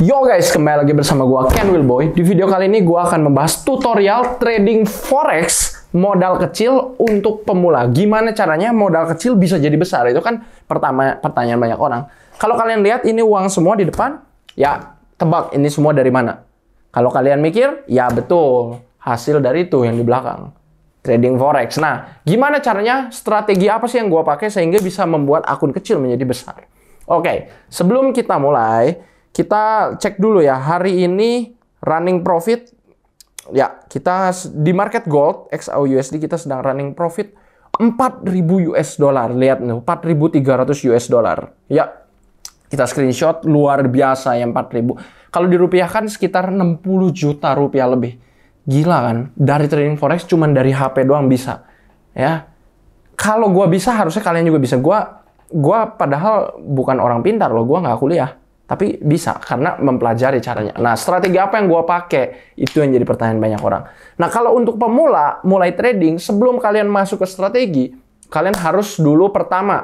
Yo guys, kembali lagi bersama gua Ken Wilboy. Di video kali ini gua akan membahas tutorial trading forex modal kecil untuk pemula. Gimana caranya modal kecil bisa jadi besar? Itu kan pertama pertanyaan banyak orang. Kalau kalian lihat ini uang semua di depan, ya tebak ini semua dari mana? Kalau kalian mikir, ya betul, hasil dari itu yang di belakang trading forex. Nah, gimana caranya? Strategi apa sih yang gue pakai sehingga bisa membuat akun kecil menjadi besar? Oke, okay, sebelum kita mulai, kita cek dulu ya, hari ini running profit ya kita di market gold usd kita sedang running profit 4000 US dollar. Lihat nih, 4300 US dollar. Ya. Kita screenshot luar biasa ya 4000. Kalau dirupiahkan sekitar 60 juta rupiah lebih. Gila kan? Dari trading forex cuman dari HP doang bisa. Ya. Kalau gua bisa harusnya kalian juga bisa. Gua gua padahal bukan orang pintar loh, gua nggak kuliah. Tapi bisa karena mempelajari caranya. Nah, strategi apa yang gue pakai itu yang jadi pertanyaan banyak orang. Nah, kalau untuk pemula mulai trading sebelum kalian masuk ke strategi, kalian harus dulu pertama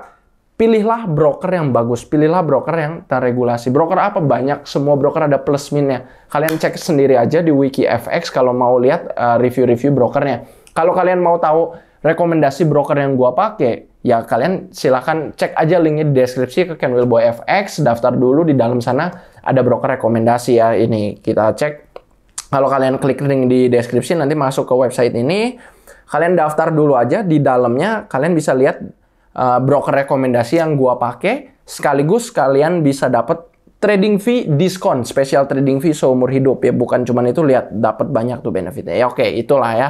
pilihlah broker yang bagus, pilihlah broker yang terregulasi. Broker apa banyak? Semua broker ada plus minusnya. Kalian cek sendiri aja di Wiki FX kalau mau lihat eh, review-review brokernya. Kalau kalian mau tahu rekomendasi broker yang gue pakai, ya kalian silahkan cek aja linknya di deskripsi ke Kenwillboy Boy FX, daftar dulu di dalam sana ada broker rekomendasi ya ini kita cek. Kalau kalian klik link di deskripsi nanti masuk ke website ini, kalian daftar dulu aja di dalamnya kalian bisa lihat uh, broker rekomendasi yang gua pakai sekaligus kalian bisa dapat trading fee diskon, special trading fee seumur hidup ya, bukan cuman itu lihat dapat banyak tuh benefitnya. Ya oke, itulah ya.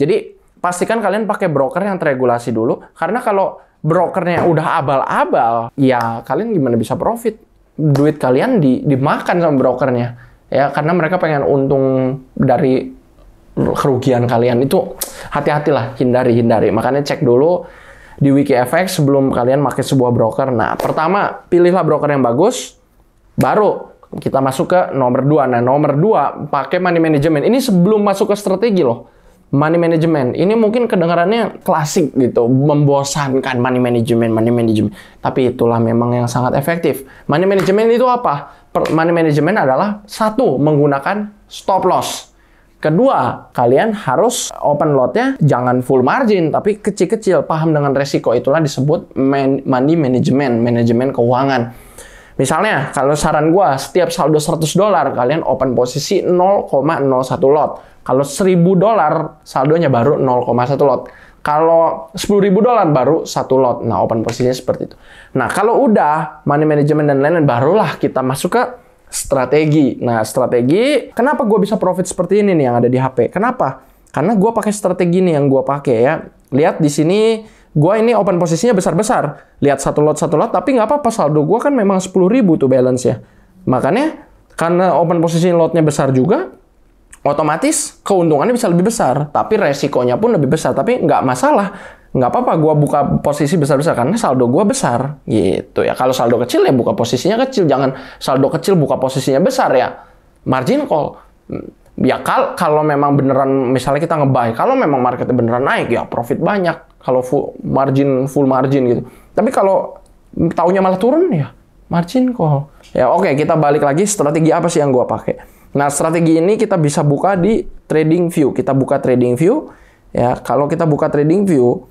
Jadi pastikan kalian pakai broker yang teregulasi dulu karena kalau brokernya udah abal-abal, ya kalian gimana bisa profit? Duit kalian di, dimakan sama brokernya. Ya, karena mereka pengen untung dari kerugian kalian itu hati-hatilah hindari hindari makanya cek dulu di WikiFX sebelum kalian pakai sebuah broker nah pertama pilihlah broker yang bagus baru kita masuk ke nomor 2 nah nomor 2 pakai money management ini sebelum masuk ke strategi loh money management. Ini mungkin kedengarannya klasik gitu, membosankan money management, money management. Tapi itulah memang yang sangat efektif. Money management itu apa? Money management adalah satu menggunakan stop loss. Kedua, kalian harus open lotnya jangan full margin, tapi kecil-kecil, paham dengan resiko. Itulah disebut man money management, manajemen keuangan. Misalnya, kalau saran gue, setiap saldo 100 dolar, kalian open posisi 0,01 lot. Kalau 1000 dolar, saldonya baru 0,1 lot. Kalau ribu dolar baru satu lot. Nah, open posisinya seperti itu. Nah, kalau udah money management dan lain-lain barulah kita masuk ke strategi. Nah, strategi, kenapa gue bisa profit seperti ini nih yang ada di HP? Kenapa? Karena gue pakai strategi nih yang gue pakai ya. Lihat di sini gue ini open posisinya besar-besar. Lihat satu lot satu lot tapi nggak apa-apa saldo gue kan memang ribu tuh balance ya. Makanya karena open posisi lotnya besar juga, otomatis keuntungannya bisa lebih besar, tapi resikonya pun lebih besar. Tapi nggak masalah, nggak apa-apa gue buka posisi besar-besar karena saldo gue besar gitu ya. Kalau saldo kecil ya buka posisinya kecil, jangan saldo kecil buka posisinya besar ya. Margin call ya kal kalau memang beneran misalnya kita ngebuy kalau memang market beneran naik ya profit banyak kalau full margin full margin gitu tapi kalau taunya malah turun ya margin call ya oke okay, kita balik lagi strategi apa sih yang gua pakai nah strategi ini kita bisa buka di trading view kita buka trading view ya kalau kita buka trading view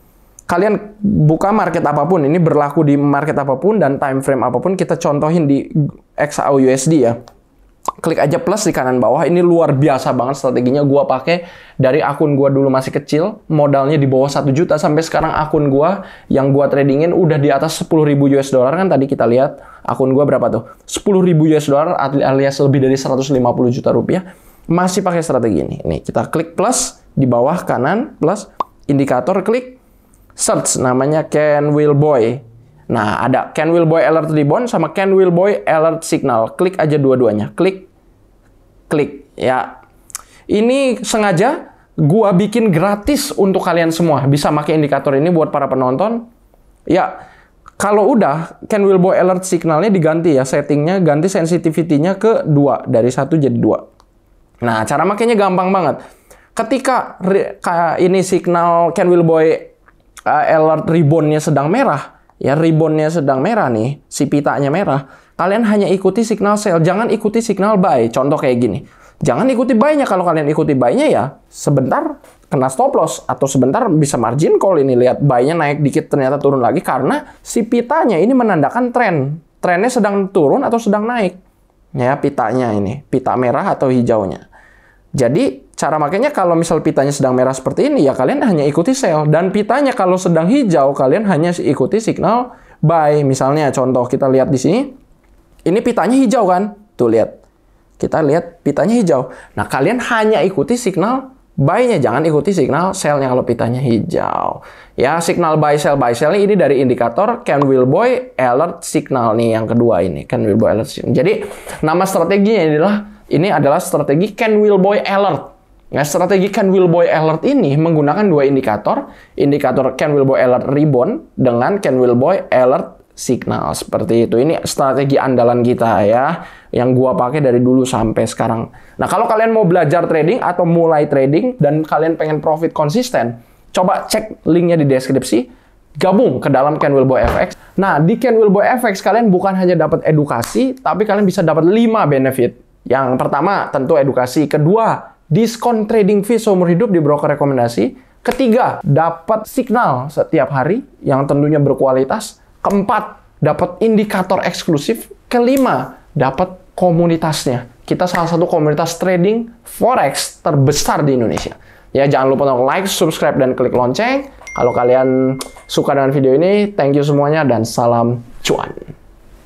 kalian buka market apapun ini berlaku di market apapun dan time frame apapun kita contohin di XAU USD ya klik aja plus di kanan bawah. Ini luar biasa banget strateginya gua pakai dari akun gua dulu masih kecil, modalnya di bawah 1 juta sampai sekarang akun gua yang gua tradingin udah di atas 10.000 US dollar kan tadi kita lihat akun gua berapa tuh? 10.000 US dollar alias lebih dari 150 juta rupiah. Masih pakai strategi ini. Nih, kita klik plus di bawah kanan plus indikator klik search namanya Ken Will Boy. Nah, ada Ken Will Boy Alert Ribbon sama Ken Will Boy Alert Signal. Klik aja dua-duanya. Klik klik ya. Ini sengaja gua bikin gratis untuk kalian semua. Bisa pakai indikator ini buat para penonton. Ya, kalau udah Ken Wilbo alert signalnya diganti ya settingnya, ganti sensitivitinya ke dua dari satu jadi dua. Nah, cara makainya gampang banget. Ketika ini signal Ken Wilboy uh, alert ribbonnya sedang merah, ya ribbonnya sedang merah nih, si pitanya merah Kalian hanya ikuti signal sell, jangan ikuti signal buy. Contoh kayak gini. Jangan ikuti buy-nya. Kalau kalian ikuti buy-nya ya sebentar kena stop loss. Atau sebentar bisa margin call ini. Lihat buy-nya naik dikit ternyata turun lagi. Karena si pitanya ini menandakan tren. Trennya sedang turun atau sedang naik. Ya pitanya ini. Pita merah atau hijaunya. Jadi cara makanya kalau misal pitanya sedang merah seperti ini ya kalian hanya ikuti sell dan pitanya kalau sedang hijau kalian hanya ikuti signal buy misalnya contoh kita lihat di sini ini pitanya hijau kan? Tuh lihat. Kita lihat pitanya hijau. Nah, kalian hanya ikuti signal buy-nya, jangan ikuti signal sell-nya kalau pitanya hijau. Ya, signal buy sell buy sell ini dari indikator Ken Wilboy alert signal nih yang kedua ini, Ken Wilboy alert signal. Jadi, nama strateginya adalah ini adalah strategi Ken Wilboy alert. Nah, strategi Ken Wilboy alert ini menggunakan dua indikator, indikator Ken Wilboy alert ribbon dengan Ken Wilboy alert signal seperti itu. Ini strategi andalan kita ya yang gua pakai dari dulu sampai sekarang. Nah, kalau kalian mau belajar trading atau mulai trading dan kalian pengen profit konsisten, coba cek linknya di deskripsi. Gabung ke dalam Ken Wilbo FX. Nah, di Ken Wilbo FX kalian bukan hanya dapat edukasi, tapi kalian bisa dapat 5 benefit. Yang pertama, tentu edukasi. Kedua, diskon trading fee seumur hidup di broker rekomendasi. Ketiga, dapat signal setiap hari yang tentunya berkualitas. Keempat, dapat indikator eksklusif. Kelima, dapat komunitasnya. Kita salah satu komunitas trading forex terbesar di Indonesia. Ya, jangan lupa untuk like, subscribe, dan klik lonceng. Kalau kalian suka dengan video ini, thank you semuanya dan salam cuan.